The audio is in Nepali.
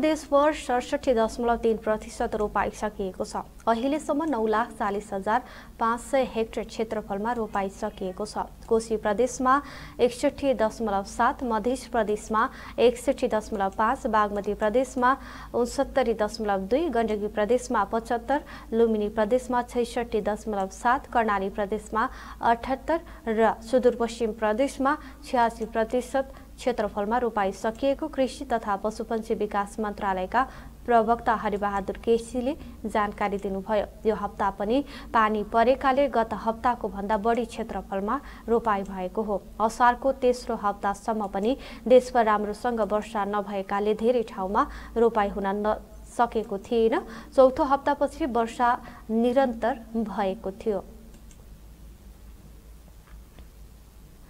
देशभर सडसठी दशमलव तिन प्रतिशत रोपाई सकिएको छ अहिलेसम्म नौ लाख चालिस हजार पाँच सय हेक्टर क्षेत्रफलमा रोपाई सकिएको छ कोशी प्रदेशमा एकसठी दशमलव सात मध्य प्रदेशमा एकसठी दशमलव पाँच बागमती प्रदेशमा उनसत्तरी दशमलव दुई गण्डकी प्रदेशमा पचहत्तर लुम्बिनी प्रदेशमा छैसठी दशमलव सात कर्णाली प्रदेशमा अठहत्तर र सुदूरपश्चिम प्रदेशमा छ्यासी प्रतिशत क्षेत्रफलमा रोपाइ सकिएको कृषि तथा पशुपन्छी विकास मन्त्रालयका प्रवक्ता हरिबहादुर केसीले जानकारी दिनुभयो यो हप्ता पनि पानी परेकाले गत हप्ताको भन्दा बढी क्षेत्रफलमा रोपाइ भएको हो असारको तेस्रो हप्तासम्म पनि देशभर राम्रोसँग वर्षा नभएकाले धेरै ठाउँमा रोपाइ हुन सकेको थिएन चौथो हप्तापछि वर्षा निरन्तर भएको थियो